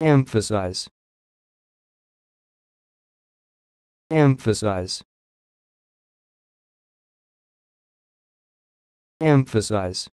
emphasize emphasize emphasize